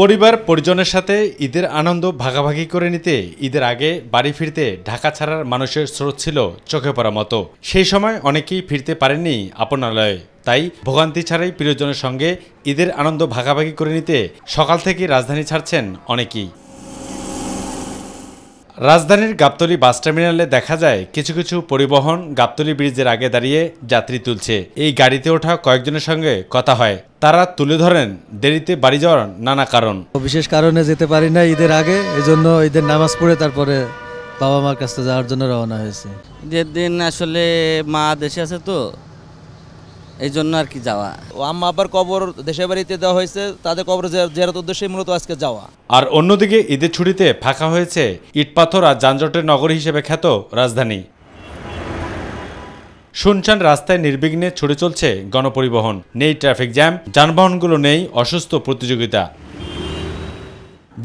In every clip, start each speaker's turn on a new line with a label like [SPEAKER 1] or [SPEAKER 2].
[SPEAKER 1] পরিবার পরিজনের সাথে ঈদের আনন্দ ভাগাভাগি করে নিতে ঈদের আগে বাড়ি ফিরতে ঢাকা ছাড়ার মানুষের স্রোত ছিল চোখে পড়া মতো সেই সময় অনেকেই ফিরতে পারেননি আপনালয়ে তাই ভোগান্তি ছাড়াই প্রিয়জনের সঙ্গে ঈদের আনন্দ ভাগাভাগি করে নিতে সকাল থেকে রাজধানী ছাড়ছেন অনেকেই রাজধানীর গাবতলি বাস টার্মিনালে দেখা যায় কিছু কিছু পরিবহন গাবতলী ব্রিজের আগে দাঁড়িয়ে যাত্রী তুলছে এই গাড়িতে ওঠা কয়েকজনের সঙ্গে কথা হয় তারা তুলে ধরেন দেরিতে বাড়ি যাওয়ার নানা কারণ
[SPEAKER 2] বিশেষ কারণে যেতে পারি না ঈদের আগে এই জন্য ঈদের নামাজ পড়ে তারপরে বাবা মার কাছে যাওয়ার জন্য রওনা হয়েছে ঈদের দিন আসলে মা দেশে আছে তো এই জন্য আর কি যাওয়া আম্মা আব্বার কবর দেশের বাড়িতে দেওয়া হয়েছে তাদের কবর জেরাত উদ্দেশ্যে মূলত আজকে যাওয়া
[SPEAKER 1] আর অন্যদিকে ঈদের ছুটিতে ফাঁকা হয়েছে ইটপাথর আর যানজটের নগরী হিসেবে খ্যাত রাজধানী শুনছেন রাস্তায় নির্বিঘ্নে ছুটে চলছে গণপরিবহন নেই ট্রাফিক জ্যাম যানবাহনগুলো নেই অসুস্থ প্রতিযোগিতা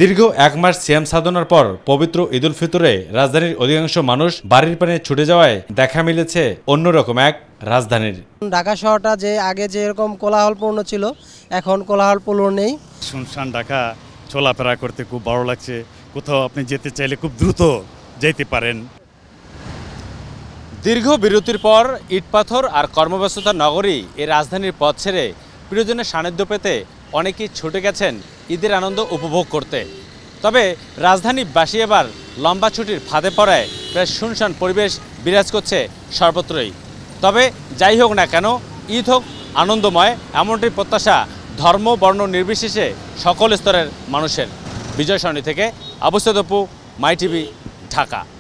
[SPEAKER 1] দীর্ঘ এক মাস সিয়াম সাধনার পর পবিত্র ঈদুল ফিতরে রাজধানীর অধিকাংশ মানুষ বাড়ির পানে ছুটে যাওয়ায় দেখা মিলেছে অন্যরকম এক রাজধানীর
[SPEAKER 2] ঢাকা শহরটা যে আগে যেরকম কোলাহলপূর্ণ ছিল এখন কোলাহলপূর্ণ নেই
[SPEAKER 1] শুনশান ঢাকা চলাফেরা করতে খুব ভালো লাগছে কোথাও আপনি যেতে চাইলে খুব দ্রুত যেতে পারেন দীর্ঘ বিরতির পর ইটপাথর আর কর্মব্যস্ততা নগরী এই রাজধানীর পথ ছেড়ে প্রিয়জনের সান্নিধ্য পেতে অনেকেই ছুটে গেছেন ঈদের আনন্দ উপভোগ করতে তবে রাজধানীবাসী এবার লম্বা ছুটির ফাঁদে পড়ায় প্রায় শুনশান পরিবেশ বিরাজ করছে সর্বত্রই তবে যাই হোক না কেন ঈদ হোক আনন্দময় এমনটি প্রত্যাশা ধর্ম বর্ণ নির্বিশেষে সকল স্তরের মানুষের বিজয় সরণী থেকে আবু মাই টিভি ঢাকা